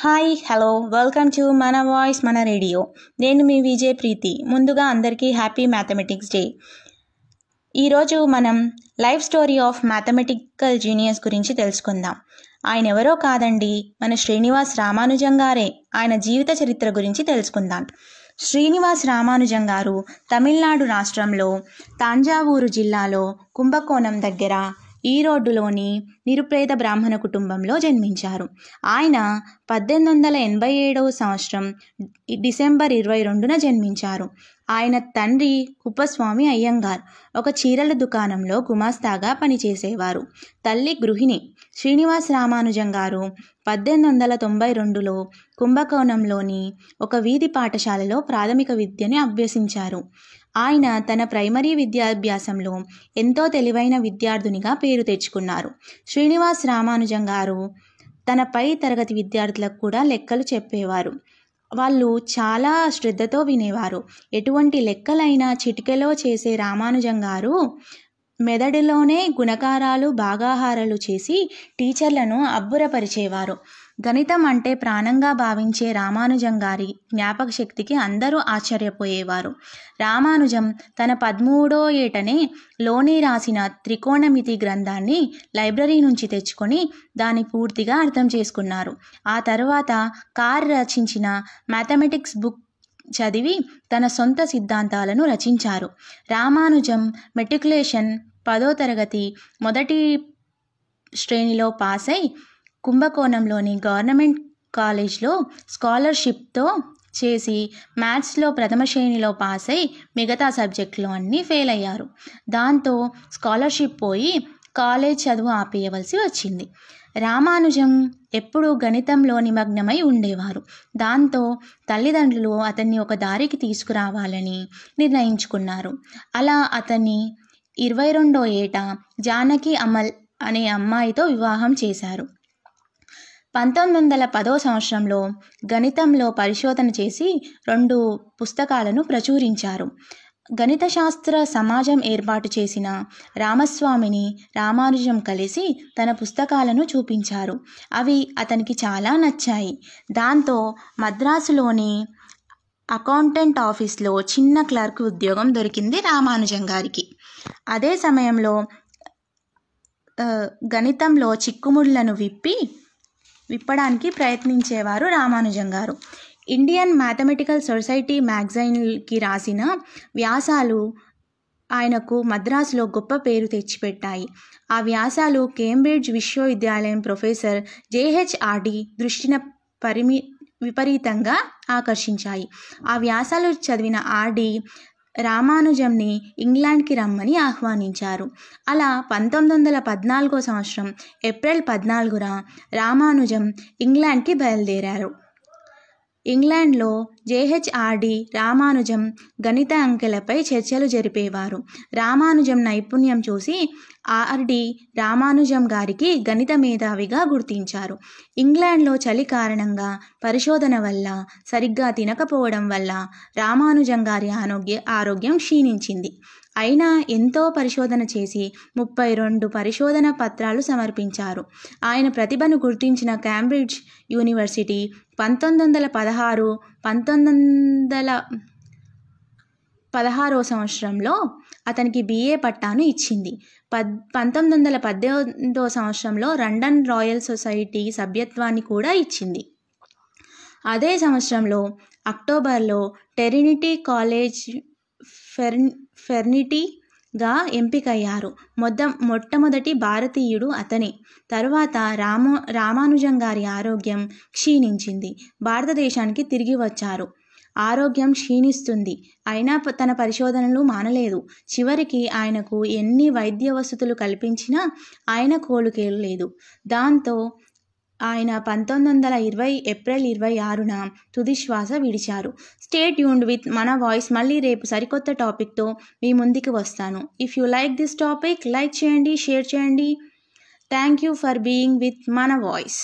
hi hello welcome to మన voice మన radio నేను మీ విజయ్ ప్రీతి ముందుగా అందరికీ హ్యాపీ మ్యాథమెటిక్స్ డే ఈరోజు మనం life story of mathematical genius గురించి తెలుసుకుందాం ఆయన ఎవరో కాదండి మన శ్రీనివాస్ రామానుజం గారే ఆయన జీవిత చరిత్ర గురించి తెలుసుకుందాం శ్రీనివాస్ రామానుజం గారు తమిళనాడు రాష్ట్రంలో తాంజావూరు జిల్లాలో కుంభకోణం దగ్గర ఈరోడ్డులోని నిరుపేద బ్రాహ్మణ కుటుంబంలో జన్మించారు ఆయన పద్దెనిమిది వందల ఎనభై ఏడవ సంవత్సరం డిసెంబర్ ఇరవై రెండున జన్మించారు ఆయన తండ్రి కుప్పస్వామి అయ్యంగార్ ఒక చీరల దుకాణంలో గుమాస్తాగా పనిచేసేవారు తల్లి గృహిణి శ్రీనివాస్ రామానుజం గారు పద్దెనిమిది వందల తొంభై రెండులో కుంభకోణంలోని ఒక వీధి పాఠశాలలో ప్రాథమిక విద్యని అభ్యసించారు ఆయన తన ప్రైమరీ విద్యాభ్యాసంలో ఎంతో తెలివైన విద్యార్థునిగా పేరు తెచ్చుకున్నారు శ్రీనివాస్ రామానుజం గారు తన పై తరగతి విద్యార్థులకు కూడా లెక్కలు చెప్పేవారు వాళ్ళు చాలా శ్రద్ధతో వినేవారు ఎటువంటి లెక్కలైనా చిటికెలో చేసే రామానుజం గారు మెదడులోనే గుణకారాలు భాగాహారాలు చేసి టీచర్లను అబ్బురపరిచేవారు గణితం అంటే ప్రాణంగా భావించే రామానుజం గారి జ్ఞాపక శక్తికి అందరూ ఆశ్చర్యపోయేవారు రామానుజం తన పదమూడో ఏటనే లోని రాసిన త్రికోణమితి గ్రంథాన్ని లైబ్రరీ నుంచి తెచ్చుకొని దాన్ని పూర్తిగా అర్థం చేసుకున్నారు ఆ తర్వాత కార్ రచించిన మ్యాథమెటిక్స్ బుక్ చదివి తన సొంత సిద్ధాంతాలను రచించారు రామానుజం మెట్రికులేషన్ పదో తరగతి మొదటి శ్రేణిలో పాస్ అయి కుంభకోణంలోని గవర్నమెంట్ కాలేజ్లో స్కాలర్షిప్తో చేసి మ్యాథ్స్లో ప్రథమ శ్రేణిలో పాస్ అయి మిగతా సబ్జెక్టులు అన్నీ ఫెయిల్ అయ్యారు దాంతో స్కాలర్షిప్ పోయి కాలేజ్ చదువు ఆపేయవలసి వచ్చింది రామానుజం ఎప్పుడూ గణితంలో నిమగ్నమై ఉండేవారు దాంతో తల్లిదండ్రులు అతన్ని ఒక దారికి తీసుకురావాలని నిర్ణయించుకున్నారు అలా అతన్ని ఇరవై రెండో ఏట జానకి అమల్ అనే అమ్మాయితో వివాహం చేశారు పంతొమ్మిది వందల పదో సంవత్సరంలో గణితంలో పరిశోధన చేసి రెండు పుస్తకాలను ప్రచురించారు గణిత శాస్త్ర సమాజం ఏర్పాటు చేసిన రామస్వామిని రామానుజం కలిసి తన పుస్తకాలను చూపించారు అవి అతనికి చాలా నచ్చాయి దాంతో మద్రాసులోని అకౌంటెంట్ ఆఫీస్లో చిన్న క్లర్క్ ఉద్యోగం దొరికింది రామానుజం గారికి అదే సమయంలో గణితంలో చిక్కుముళ్లను విప్పి విప్పడానికి ప్రయత్నించేవారు రామానుజం గారు ఇండియన్ మ్యాథమెటికల్ సొసైటీ మ్యాగజైన్కి రాసిన వ్యాసాలు ఆయనకు మద్రాసులో గొప్ప పేరు తెచ్చిపెట్టాయి ఆ వ్యాసాలు కేంబ్రిడ్జ్ విశ్వవిద్యాలయం ప్రొఫెసర్ జేహెచ్ఆర్డి దృష్టిన పరిమి విపరీతంగా ఆకర్షించాయి ఆ వ్యాసాలు చదివిన ఆర్డి రామానుజంని ఇంగ్లాండ్కి రమ్మని ఆహ్వానించారు అలా పంతొమ్మిది వందల పద్నాలుగో సంవత్సరం ఏప్రిల్ పద్నాలుగున రామానుజం ఇంగ్లాండ్కి బయలుదేరారు ఇంగ్లాండ్లో జేహెచ్ఆర్డి రామానుజం గణిత అంకెలపై చర్చలు జరిపేవారు రామానుజం నైపుణ్యం చూసి ఆర్డి రామానుజం గారికి గణిత మేధావిగా గుర్తించారు ఇంగ్లాండ్లో చలి కారణంగా పరిశోధన వల్ల సరిగ్గా తినకపోవడం వల్ల రామానుజం గారి ఆరోగ్య ఆరోగ్యం క్షీణించింది అయినా ఎంతో పరిశోధన చేసి ముప్పై రెండు పరిశోధన పత్రాలు సమర్పించారు ఆయన ప్రతిభను గుర్తించిన క్యాంబ్రిడ్జ్ యూనివర్సిటీ పంతొమ్మిది వందల పదహారు పంతొమ్మిది వందల పదహారో సంవత్సరంలో అతనికి బిఏ పట్టాను ఇచ్చింది పద్ పంతొమ్మిది వందల పద్దెనిమిదో సంవత్సరంలో లండన్ రాయల్ సొసైటీ సభ్యత్వాన్ని కూడా ఇచ్చింది అదే సంవత్సరంలో అక్టోబర్లో టెరినిటీ కాలేజ్ ఫెర్ ఫెర్నిటీగా ఎంపికయ్యారు మొద మొట్టమొదటి భారతీయుడు అతనే తరువాత రామ రామానుజం గారి ఆరోగ్యం క్షీణించింది భారతదేశానికి తిరిగి వచ్చారు ఆరోగ్యం క్షీణిస్తుంది అయినా తన పరిశోధనలు మానలేదు చివరికి ఆయనకు ఎన్ని వైద్య వసతులు కల్పించినా ఆయన లేదు దాంతో ఆయన పంతొమ్మిది వందల ఇరవై ఏప్రిల్ ఇరవై ఆరున తుది శ్వాస విడిచారు స్టేట్ యూండ్ విత్ మన వాయిస్ మళ్ళీ రేపు సరికొత్త టాపిక్తో మీ ముందుకు వస్తాను if you like this topic like చేయండి షేర్ చేయండి thank you for being with మన వాయిస్